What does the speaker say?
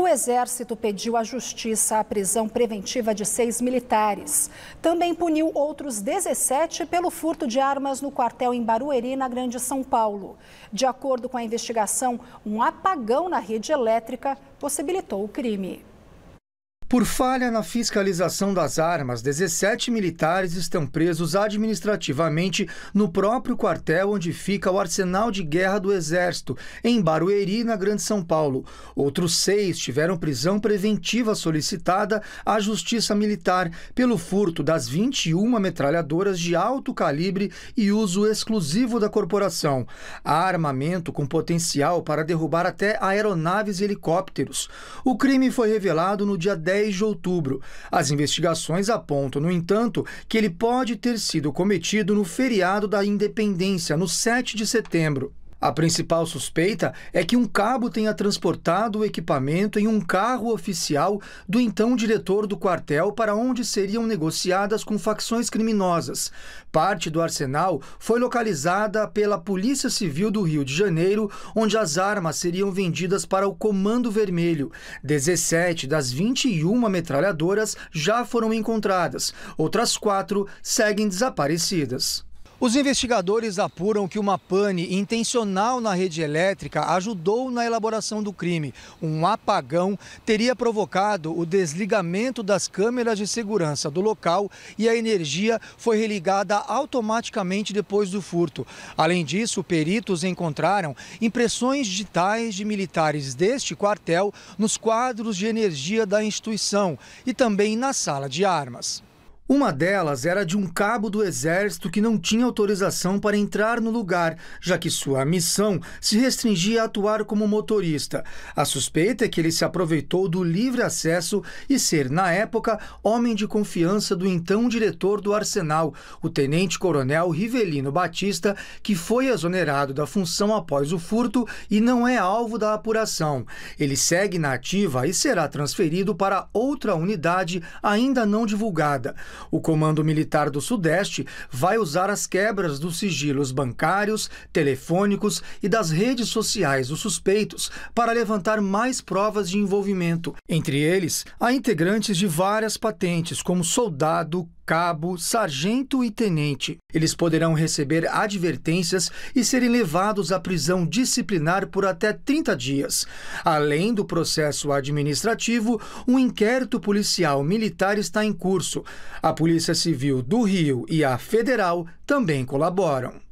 O Exército pediu à Justiça a prisão preventiva de seis militares. Também puniu outros 17 pelo furto de armas no quartel em Barueri, na Grande São Paulo. De acordo com a investigação, um apagão na rede elétrica possibilitou o crime. Por falha na fiscalização das armas, 17 militares estão presos administrativamente no próprio quartel onde fica o Arsenal de Guerra do Exército, em Barueri, na Grande São Paulo. Outros seis tiveram prisão preventiva solicitada à Justiça Militar pelo furto das 21 metralhadoras de alto calibre e uso exclusivo da corporação. Há armamento com potencial para derrubar até aeronaves e helicópteros. O crime foi revelado no dia 10 10 de outubro. As investigações apontam, no entanto, que ele pode ter sido cometido no feriado da independência, no 7 de setembro. A principal suspeita é que um cabo tenha transportado o equipamento em um carro oficial do então diretor do quartel para onde seriam negociadas com facções criminosas. Parte do arsenal foi localizada pela Polícia Civil do Rio de Janeiro, onde as armas seriam vendidas para o Comando Vermelho. 17 das 21 metralhadoras já foram encontradas, outras quatro seguem desaparecidas. Os investigadores apuram que uma pane intencional na rede elétrica ajudou na elaboração do crime. Um apagão teria provocado o desligamento das câmeras de segurança do local e a energia foi religada automaticamente depois do furto. Além disso, peritos encontraram impressões digitais de militares deste quartel nos quadros de energia da instituição e também na sala de armas. Uma delas era de um cabo do exército que não tinha autorização para entrar no lugar, já que sua missão se restringia a atuar como motorista. A suspeita é que ele se aproveitou do livre acesso e ser, na época, homem de confiança do então diretor do arsenal, o tenente-coronel Rivelino Batista, que foi exonerado da função após o furto e não é alvo da apuração. Ele segue na ativa e será transferido para outra unidade ainda não divulgada. O Comando Militar do Sudeste vai usar as quebras dos sigilos bancários, telefônicos e das redes sociais dos suspeitos para levantar mais provas de envolvimento. Entre eles, há integrantes de várias patentes, como soldado, cabo, sargento e tenente. Eles poderão receber advertências e serem levados à prisão disciplinar por até 30 dias. Além do processo administrativo, um inquérito policial militar está em curso. A Polícia Civil do Rio e a Federal também colaboram.